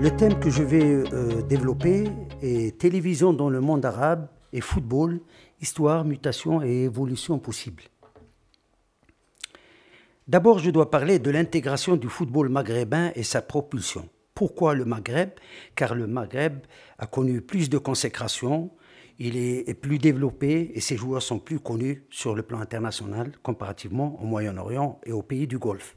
Le thème que je vais euh, développer est télévision dans le monde arabe et football, histoire, mutation et évolution possible. D'abord, je dois parler de l'intégration du football maghrébin et sa propulsion. Pourquoi le Maghreb Car le Maghreb a connu plus de consécration, il est plus développé et ses joueurs sont plus connus sur le plan international comparativement au Moyen-Orient et aux pays du Golfe.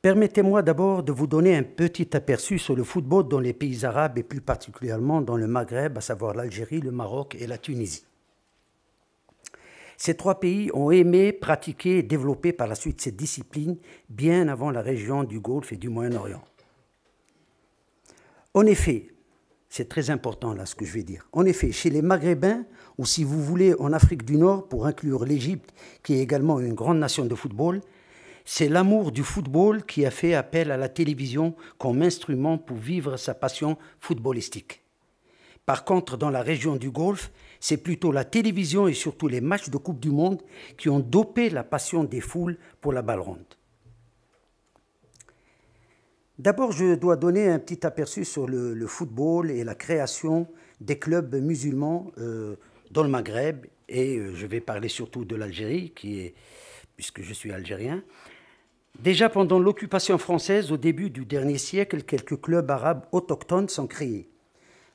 Permettez-moi d'abord de vous donner un petit aperçu sur le football dans les pays arabes et plus particulièrement dans le Maghreb, à savoir l'Algérie, le Maroc et la Tunisie. Ces trois pays ont aimé, pratiquer et développer par la suite cette discipline bien avant la région du Golfe et du Moyen-Orient. En effet, c'est très important là ce que je vais dire. En effet, chez les Maghrébins, ou si vous voulez en Afrique du Nord, pour inclure l'Égypte, qui est également une grande nation de football, c'est l'amour du football qui a fait appel à la télévision comme instrument pour vivre sa passion footballistique. Par contre, dans la région du Golfe, c'est plutôt la télévision et surtout les matchs de Coupe du Monde qui ont dopé la passion des foules pour la balle ronde. D'abord, je dois donner un petit aperçu sur le, football et la création des clubs musulmans euh, dans le Maghreb, et euh, je vais parler surtout de l'Algérie, puisque je suis algérien, Déjà pendant l'occupation française, au début du dernier siècle, quelques clubs arabes autochtones sont créés.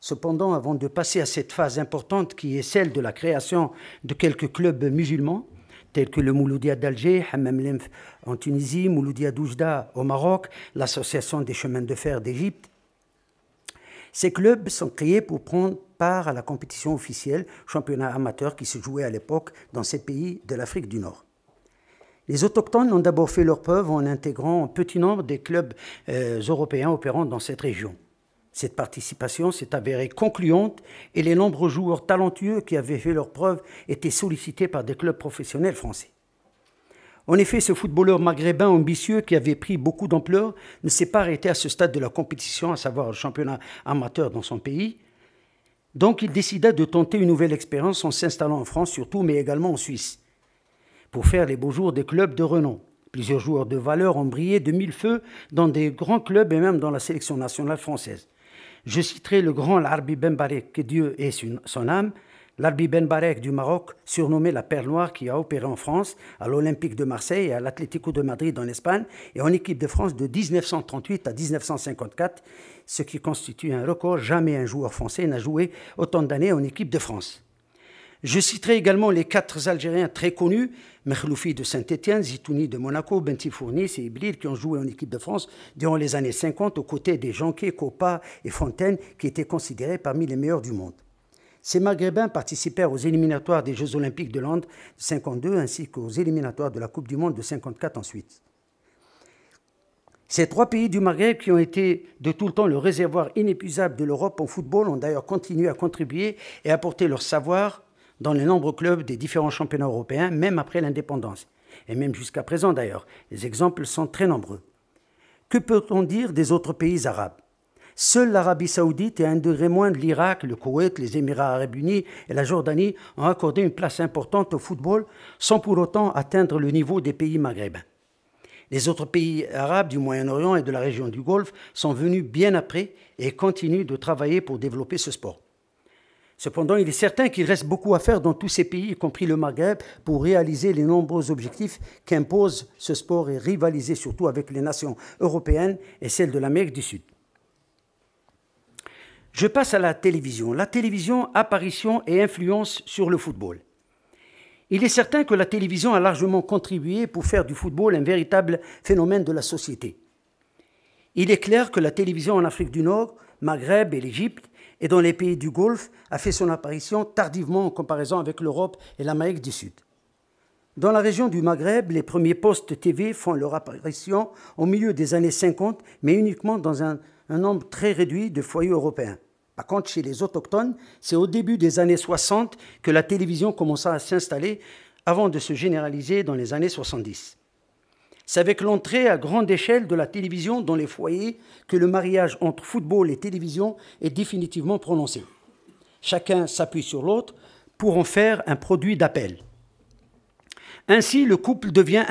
Cependant, avant de passer à cette phase importante qui est celle de la création de quelques clubs musulmans, tels que le Mouloudia d'Alger, Hammam Lemf en Tunisie, Mouloudia d'Oujda au Maroc, l'Association des chemins de fer d'Égypte, ces clubs sont créés pour prendre part à la compétition officielle, championnat amateur qui se jouait à l'époque dans ces pays de l'Afrique du Nord. Les autochtones ont d'abord fait leur preuve en intégrant un petit nombre des clubs euh, européens opérant dans cette région. Cette participation s'est avérée concluante et les nombreux joueurs talentueux qui avaient fait leur preuve étaient sollicités par des clubs professionnels français. En effet, ce footballeur maghrébin ambitieux qui avait pris beaucoup d'ampleur ne s'est pas arrêté à ce stade de la compétition, à savoir le championnat amateur dans son pays. Donc il décida de tenter une nouvelle expérience en s'installant en France surtout, mais également en Suisse pour faire les beaux jours des clubs de renom. Plusieurs joueurs de valeur ont brillé de mille feux dans des grands clubs et même dans la sélection nationale française. Je citerai le grand Larbi Ben Barek, que Dieu ait son âme, Larbi Ben Barek du Maroc, surnommé la Perle Noire, qui a opéré en France, à l'Olympique de Marseille et à l'Atlético de Madrid en Espagne, et en équipe de France de 1938 à 1954, ce qui constitue un record. Jamais un joueur français n'a joué autant d'années en équipe de France. Je citerai également les quatre Algériens très connus, Mehloufi de Saint-Étienne, Zitouni de Monaco, Bentifournis et Iblil, qui ont joué en équipe de France durant les années 50 aux côtés des Jonquet, Copa et Fontaine, qui étaient considérés parmi les meilleurs du monde. Ces Maghrébins participèrent aux éliminatoires des Jeux Olympiques de Londres de 52 ainsi qu'aux éliminatoires de la Coupe du Monde de 1954 ensuite. Ces trois pays du Maghreb qui ont été de tout le temps le réservoir inépuisable de l'Europe en football ont d'ailleurs continué à contribuer et apporter leur savoir dans les nombreux clubs des différents championnats européens, même après l'indépendance, et même jusqu'à présent d'ailleurs. Les exemples sont très nombreux. Que peut-on dire des autres pays arabes Seule l'Arabie saoudite et un degré de l'Irak, le Koweït, les Émirats arabes unis et la Jordanie ont accordé une place importante au football sans pour autant atteindre le niveau des pays maghrébins. Les autres pays arabes du Moyen-Orient et de la région du Golfe sont venus bien après et continuent de travailler pour développer ce sport. Cependant, il est certain qu'il reste beaucoup à faire dans tous ces pays, y compris le Maghreb, pour réaliser les nombreux objectifs qu'impose ce sport et rivaliser surtout avec les nations européennes et celles de l'Amérique du Sud. Je passe à la télévision. La télévision, apparition et influence sur le football. Il est certain que la télévision a largement contribué pour faire du football un véritable phénomène de la société. Il est clair que la télévision en Afrique du Nord Maghreb et l'Égypte, et dans les pays du Golfe, a fait son apparition tardivement en comparaison avec l'Europe et l'Amérique du Sud. Dans la région du Maghreb, les premiers postes TV font leur apparition au milieu des années 50, mais uniquement dans un, un nombre très réduit de foyers européens. Par contre, chez les autochtones, c'est au début des années 60 que la télévision commença à s'installer avant de se généraliser dans les années 70. C'est avec l'entrée à grande échelle de la télévision dans les foyers que le mariage entre football et télévision est définitivement prononcé. Chacun s'appuie sur l'autre pour en faire un produit d'appel. Ainsi, le couple devient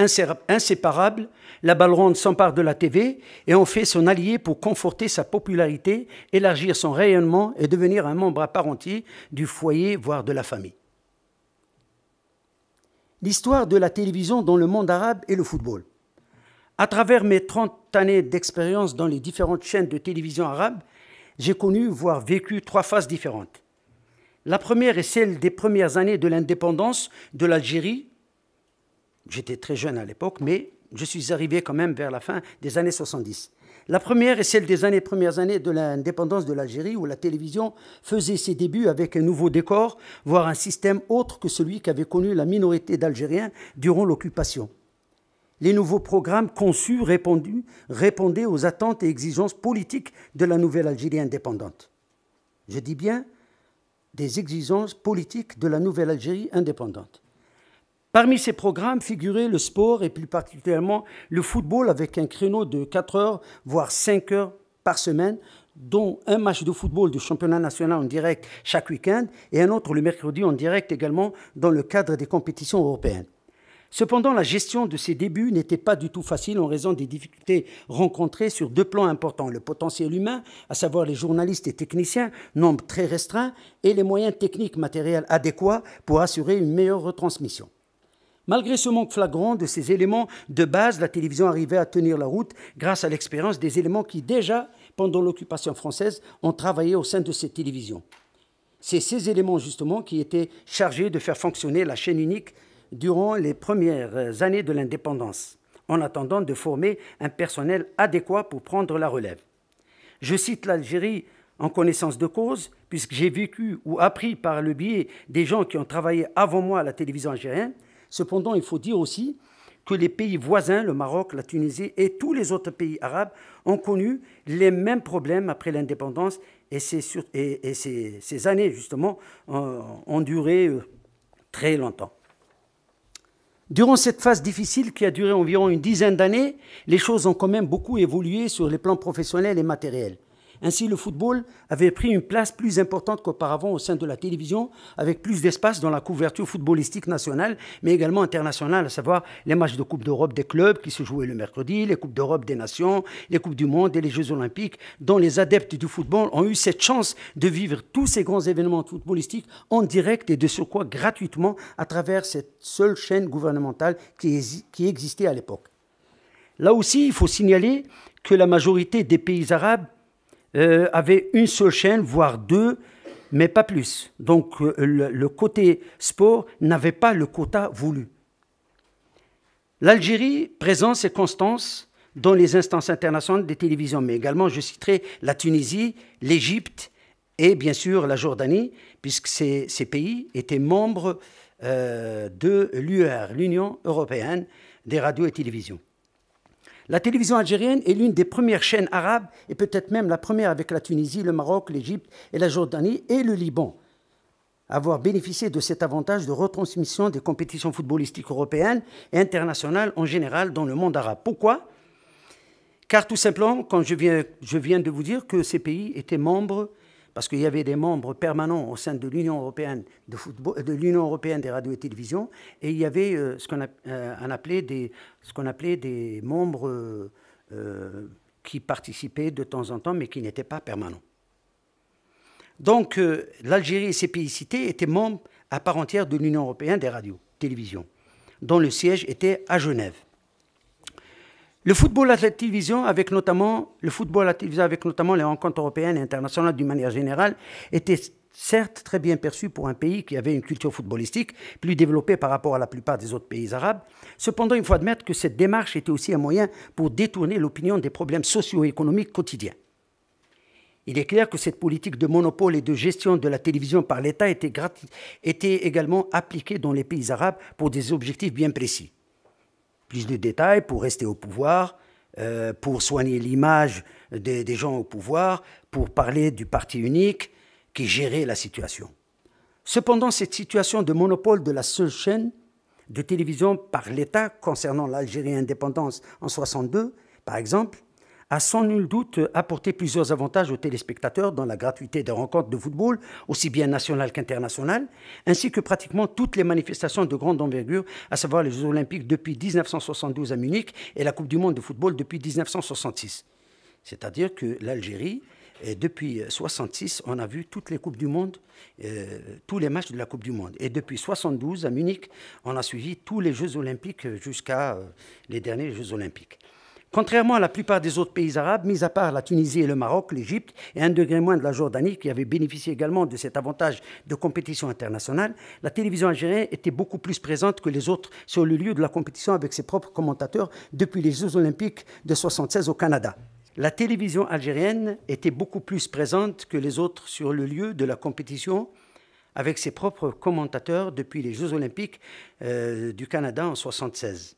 inséparable, la balle ronde s'empare de la TV et en fait son allié pour conforter sa popularité, élargir son rayonnement et devenir un membre à part entière du foyer, voire de la famille. L'histoire de la télévision dans le monde arabe et le football. À travers mes 30 années d'expérience dans les différentes chaînes de télévision arabe, j'ai connu, voire vécu, trois phases différentes. La première est celle des premières années de l'indépendance de l'Algérie. J'étais très jeune à l'époque, mais je suis arrivé quand même vers la fin des années 70. La première est celle des années, premières années de l'indépendance de l'Algérie, où la télévision faisait ses débuts avec un nouveau décor, voire un système autre que celui qu'avait connu la minorité d'Algériens durant l'occupation. Les nouveaux programmes conçus répondus, répondaient aux attentes et exigences politiques de la nouvelle Algérie indépendante. Je dis bien des exigences politiques de la nouvelle Algérie indépendante. Parmi ces programmes figuraient le sport et plus particulièrement le football avec un créneau de 4 heures, voire 5 heures par semaine, dont un match de football du championnat national en direct chaque week-end et un autre le mercredi en direct également dans le cadre des compétitions européennes. Cependant, la gestion de ces débuts n'était pas du tout facile en raison des difficultés rencontrées sur deux plans importants, le potentiel humain, à savoir les journalistes et techniciens, nombre très restreint, et les moyens techniques matériels adéquats pour assurer une meilleure retransmission. Malgré ce manque flagrant de ces éléments de base, la télévision arrivait à tenir la route grâce à l'expérience des éléments qui déjà, pendant l'occupation française, ont travaillé au sein de cette télévision. C'est ces éléments justement qui étaient chargés de faire fonctionner la chaîne unique durant les premières années de l'indépendance, en attendant de former un personnel adéquat pour prendre la relève. Je cite l'Algérie en connaissance de cause, puisque j'ai vécu ou appris par le biais des gens qui ont travaillé avant moi à la télévision algérienne. Cependant, il faut dire aussi que les pays voisins, le Maroc, la Tunisie et tous les autres pays arabes, ont connu les mêmes problèmes après l'indépendance. Et, ces, années, justement, ont duré euh, très longtemps. Durant cette phase difficile qui a duré environ une dizaine d'années, les choses ont quand même beaucoup évolué sur les plans professionnels et matériels. Ainsi, le football avait pris une place plus importante qu'auparavant au sein de la télévision, avec plus d'espace dans la couverture footballistique nationale, mais également internationale, à savoir les matchs de Coupe d'Europe des clubs qui se jouaient le mercredi, les Coupes d'Europe des nations, les Coupes du Monde et les Jeux olympiques, dont les adeptes du football ont eu cette chance de vivre tous ces grands événements footballistiques en direct et de surcroît gratuitement à travers cette seule chaîne gouvernementale qui, qui existait à l'époque. Là aussi, il faut signaler que la majorité des pays arabes euh, avait une seule chaîne, voire deux, mais pas plus. Donc euh, le, côté sport n'avait pas le quota voulu. L'Algérie, présente ses constances dans les instances internationales des télévisions, mais également je citerai la Tunisie, l'Égypte et bien sûr la Jordanie, puisque ces, pays étaient membres euh, de l'UER, l'Union européenne des radios et télévisions. La télévision algérienne est l'une des premières chaînes arabes, et peut-être même la première avec la Tunisie, le Maroc, l'Égypte et la Jordanie et le Liban. à Avoir bénéficié de cet avantage de retransmission des compétitions footballistiques européennes et internationales en général dans le monde arabe. Pourquoi Car tout simplement, quand je viens, je viens de vous dire que ces pays étaient membres parce qu'il y avait des membres permanents au sein de l'Union européenne de football, de l'Union européenne des radios et télévisions, et il y avait euh, euh, ce qu'on appelait des membres euh, qui participaient de temps en temps, mais qui n'étaient pas permanents. Donc l'Algérie et ses pays cités étaient membres à part entière de l'Union européenne des radios, télévisions, dont le siège était à Genève. Le football à la télévision, avec notamment, avec notamment les rencontres européennes et internationales d'une manière générale, était certes très bien perçu pour un pays qui avait une culture footballistique plus développée par rapport à la plupart des autres pays arabes. Cependant, il faut admettre que cette démarche était aussi un moyen pour détourner l'opinion des problèmes socio-économiques quotidiens. Il est clair que cette politique de monopole et de gestion de la télévision par l'État était, était également appliquée dans les pays arabes pour des objectifs bien précis plus de détails pour rester au pouvoir, euh, pour soigner l'image des, gens au pouvoir, pour parler du parti unique qui gérait la situation. Cependant, cette situation de monopole de la seule chaîne de télévision par l'État concernant l'Algérie indépendance en 62, par exemple, a sans nul doute apporté plusieurs avantages aux téléspectateurs dans la gratuité des rencontres de football, aussi bien nationales qu'internationales, ainsi que pratiquement toutes les manifestations de grande envergure, à savoir les Jeux olympiques depuis 1972 à Munich et la Coupe du monde de football depuis 1966. C'est-à-dire que l'Algérie, euh, depuis 1966, on a vu toutes les Coupes du Monde, euh, tous les matchs de la Coupe du Monde. Et depuis 1972, à Munich, on a suivi tous les Jeux olympiques jusqu'à euh, les derniers Jeux olympiques. Contrairement à la plupart des autres pays arabes, mis à part la Tunisie et le Maroc, l'Égypte et un degré moins de la Jordanie, qui avaient bénéficié également de cet avantage de compétition internationale, la télévision algérienne était beaucoup plus présente que les autres sur le lieu de la compétition avec ses propres commentateurs depuis les Jeux olympiques de 1976 au Canada. La télévision algérienne était beaucoup plus présente que les autres sur le lieu de la compétition avec ses propres commentateurs depuis les Jeux olympiques euh, du Canada en 1976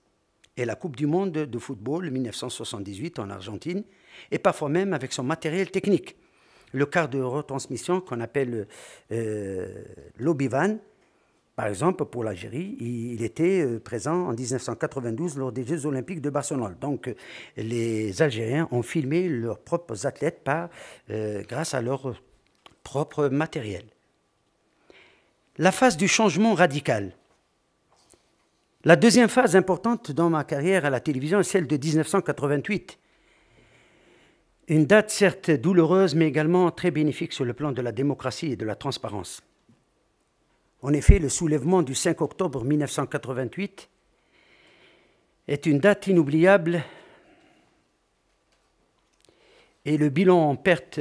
et la Coupe du Monde de football 1978 en Argentine, et parfois même avec son matériel technique. Le quart de retransmission qu'on appelle euh, l'Obivan, par exemple, pour l'Algérie, il était euh, présent en 1992 lors des Jeux olympiques de Barcelone. Donc, les Algériens ont filmé leurs propres athlètes par, euh, grâce à leur propre matériel. La phase du changement radical la deuxième phase importante dans ma carrière à la télévision est celle de 1988. Une date certes douloureuse, mais également très bénéfique sur le plan de la démocratie et de la transparence. En effet, le soulèvement du 5 octobre 1988 est une date inoubliable et le bilan en perte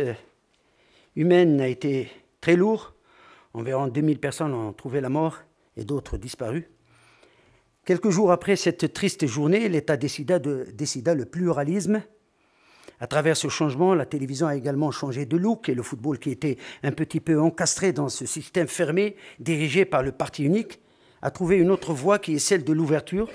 humaine a été très lourd. Environ 2000 personnes ont trouvé la mort et d'autres disparues. Quelques jours après cette triste journée, l'État décida, le pluralisme. À travers ce changement, la télévision a également changé de look et le football, qui était un petit peu encastré dans ce système fermé dirigé par le parti unique, a trouvé une autre voie qui est celle de l'ouverture.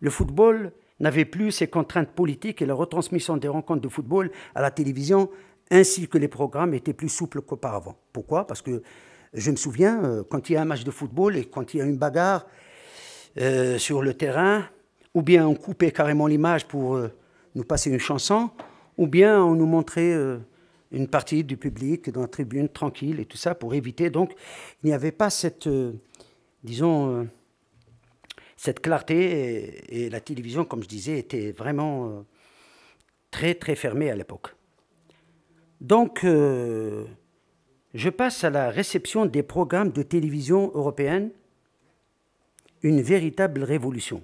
Le football n'avait plus ses contraintes politiques et la retransmission des rencontres de football à la télévision ainsi que les programmes étaient plus souples qu'auparavant. Pourquoi Parce que je me souviens, euh, quand il y a un match de football et quand il y a une bagarre, euh, sur le terrain, ou bien on coupait carrément l'image pour euh, nous passer une chanson, ou bien on nous montrait euh, une partie du public dans la tribune tranquille et tout ça pour éviter. Donc il n'y avait pas cette, disons, cette clarté et, la télévision, comme je disais, était vraiment très très fermée à l'époque. Donc je passe à la réception des programmes de télévision européenne une véritable révolution.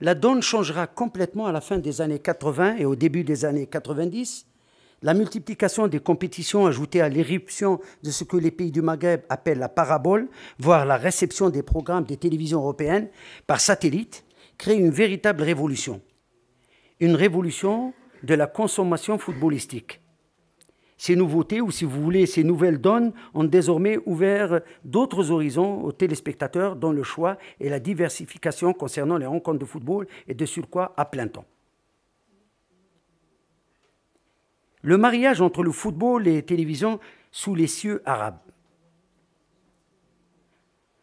La donne changera complètement à la fin des années 80 et au début des années 90. La multiplication des compétitions ajoutée à l'éruption de ce que les pays du Maghreb appellent la parabole, voire la réception des programmes des télévisions européennes par satellite, crée une véritable révolution. Une révolution de la consommation footballistique ces nouveautés, ou si vous voulez, ces nouvelles donnes, ont désormais ouvert d'autres horizons aux téléspectateurs dans le choix et la diversification concernant les rencontres de football et de surcroît à plein temps. Le mariage entre le football et les télévisions sous les cieux arabes.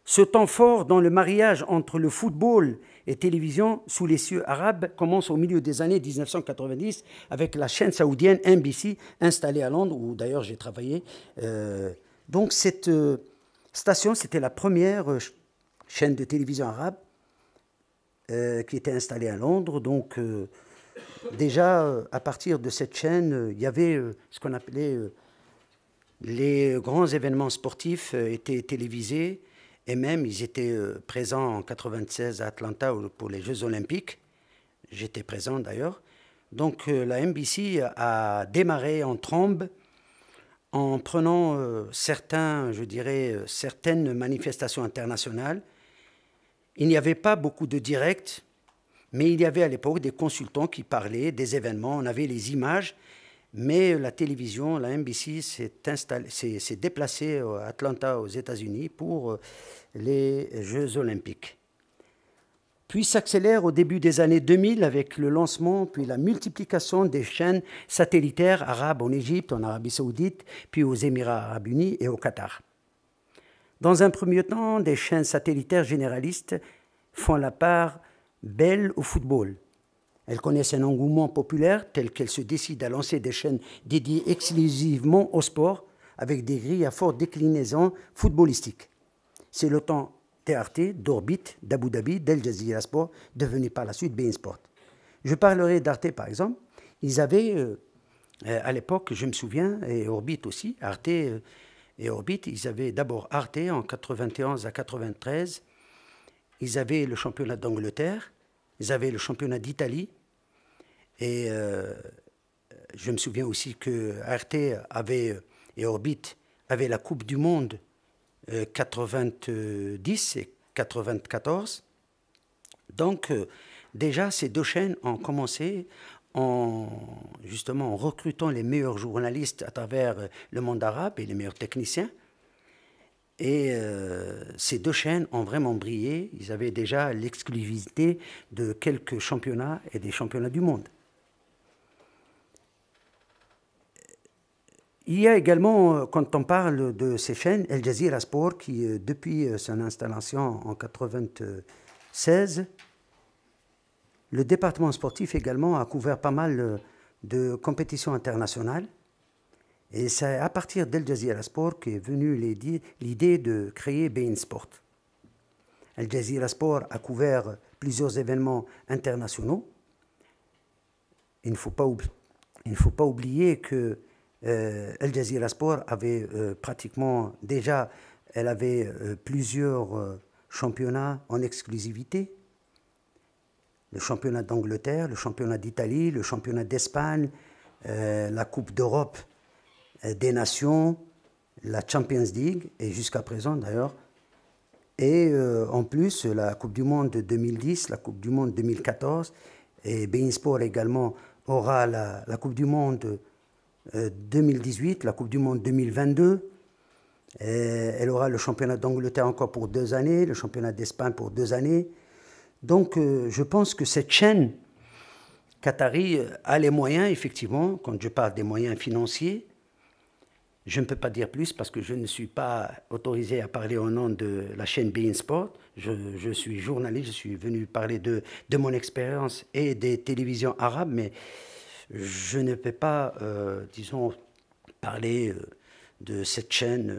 Ce temps fort dans le mariage entre le football et et télévision sous les cieux arabes commence au milieu des années 1990 avec la chaîne saoudienne NBC installée à Londres, où d'ailleurs j'ai travaillé. Euh, donc cette euh, station, c'était la première euh, chaîne de télévision arabe qui était installée à Londres. Donc déjà, à partir de cette chaîne, il y avait ce qu'on appelait les grands événements sportifs étaient télévisés. Et même, ils étaient euh, présents en 96 à Atlanta pour les Jeux Olympiques. J'étais présent d'ailleurs. Donc euh, la NBC a démarré en trombe en prenant euh, certains, je dirais, certaines manifestations internationales. Il n'y avait pas beaucoup de directs, mais il y avait à l'époque des consultants qui parlaient des événements. On avait les images mais la télévision, la NBC, s'est déplacée à Atlanta, aux États-Unis, pour euh, les Jeux olympiques. Puis s'accélère au début des années 2000 avec le lancement, puis la multiplication des chaînes satellitaires arabes en Égypte, en Arabie saoudite, puis aux Émirats arabes unis et au Qatar. Dans un premier temps, des chaînes satellitaires généralistes font la part belle au football elles connaissent un engouement populaire tel qu'elles se décident à lancer des chaînes dédiées exclusivement au sport avec des grilles à forte déclinaison footballistique. C'est le temps TRT, d'Orbit, d'Abu Dhabi, d'El Jazeera Sport, devenu par la suite Bein Sport. Je parlerai d'Arte par exemple. Ils avaient, euh, euh, à l'époque, je me souviens, et Orbit aussi, Arte euh, et Orbit, ils avaient d'abord Arte en 91 à 93. Ils avaient le championnat d'Angleterre. Ils avaient le championnat d'Italie. Et euh, je me souviens aussi que RT avait, et Orbit avaient la Coupe du Monde 90 euh, et 94. Donc, euh, déjà, ces deux chaînes ont commencé en, justement, en recrutant les meilleurs journalistes à travers le monde arabe et les meilleurs techniciens. Et euh, ces deux chaînes ont vraiment brillé. Ils avaient déjà l'exclusivité de quelques championnats et des championnats du monde. Il y a également, euh, quand on parle de ces chaînes, El Jazeera Sport, qui euh, depuis son installation en 1996, le département sportif également a couvert pas mal de compétitions internationales. Et c'est à partir d'El Jazeera Sport qu'est venue l'idée de créer Bein Sport. El Jazeera Sport a couvert plusieurs événements internationaux. Il ne faut pas, oublier que euh, Jazeera Sport avait euh, pratiquement déjà, elle avait euh, plusieurs euh, championnats en exclusivité. Le championnat d'Angleterre, le championnat d'Italie, le championnat d'Espagne, la Coupe d'Europe euh, des nations, la Champions League, et jusqu'à présent d'ailleurs, et euh, en plus la Coupe du Monde 2010, la Coupe du Monde 2014, et Bein Sport également aura la, Coupe du Monde 2018, la Coupe du Monde 2022. Euh, elle aura le championnat d'Angleterre encore pour deux années, le championnat d'Espagne pour deux années. Donc je pense que cette chaîne Qatari a les moyens, effectivement, quand je parle des moyens financiers, je ne peux pas dire plus parce que je ne suis pas autorisé à parler au nom de la chaîne Bein Sport. Je, suis journaliste, je suis venu parler de, de mon expérience et des télévisions arabes, mais je ne peux pas, euh, disons, parler euh, de cette chaîne.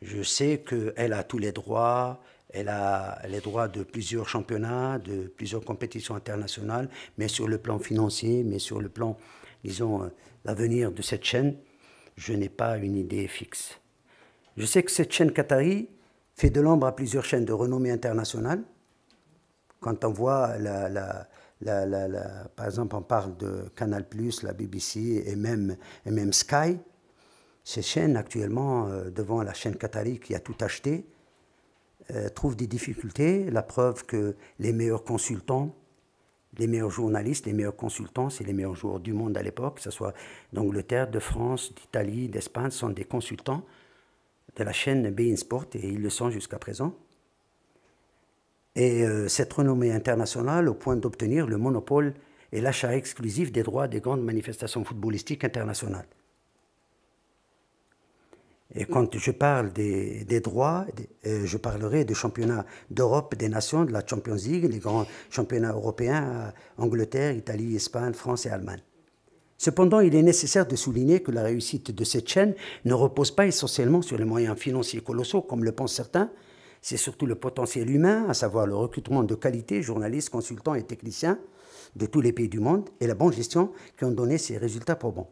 Je sais qu'elle a tous les droits, elle a les droits de plusieurs championnats, de plusieurs compétitions internationales, mais sur le plan financier, mais sur le plan, disons, euh, l'avenir de cette chaîne, je n'ai pas une idée fixe. Je sais que cette chaîne Qatari fait de l'ombre à plusieurs chaînes de renommée internationale. Quand on voit, la, par exemple, on parle de Canal, la BBC et même, et même Sky, ces chaînes actuellement, euh, devant la chaîne Qatari qui a tout acheté, euh, trouvent des difficultés. La preuve que les meilleurs consultants, les meilleurs journalistes, les meilleurs consultants, c'est les meilleurs joueurs du monde à l'époque, que ce soit d'Angleterre, de France, d'Italie, d'Espagne, sont des consultants de la chaîne Bein Sport et ils le sont jusqu'à présent. Et euh, cette renommée internationale au point d'obtenir le monopole et l'achat exclusif des droits des grandes manifestations footballistiques internationales. Et quand je parle des, droits, euh, je parlerai des championnats d'Europe, des nations, de la Champions League, les grands championnats européens, euh, Angleterre, Italie, Espagne, France et Allemagne. Cependant, il est nécessaire de souligner que la réussite de cette chaîne ne repose pas essentiellement sur les moyens financiers colossaux, comme le pensent certains. C'est surtout le potentiel humain, à savoir le recrutement de qualité, journalistes, consultants et techniciens de tous les pays du monde, et la bonne gestion qui ont donné ces résultats probants.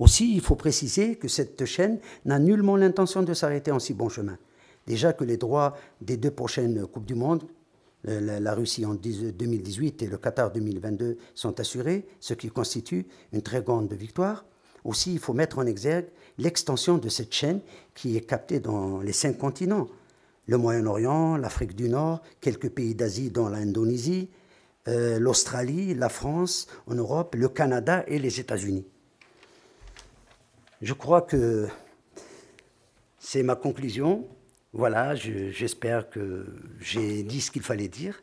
Aussi, il faut préciser que cette chaîne n'a nullement l'intention de s'arrêter en si bon chemin. Déjà que les droits des deux prochaines Coupes du Monde, la Russie en 2018 et le Qatar 2022, sont assurés, ce qui constitue une très grande victoire. Aussi, il faut mettre en exergue l'extension de cette chaîne qui est captée dans les cinq continents. Le Moyen-Orient, l'Afrique du Nord, quelques pays d'Asie dont l'Indonésie, euh, l'Australie, la France, en Europe, le Canada et les États-Unis. Je crois que c'est ma conclusion. Voilà, j'espère que j'ai dit ce qu'il fallait dire.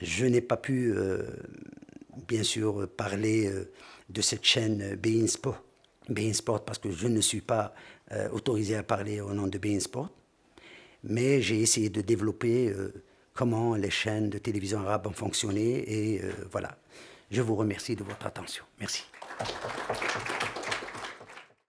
Je n'ai pas pu, euh, bien sûr, parler euh, de cette chaîne Bein Sport, parce que je ne suis pas euh, autorisé à parler au nom de Bein Sport. Mais j'ai essayé de développer comment les chaînes de télévision arabe ont fonctionné. Et voilà, je vous remercie de votre attention. Merci.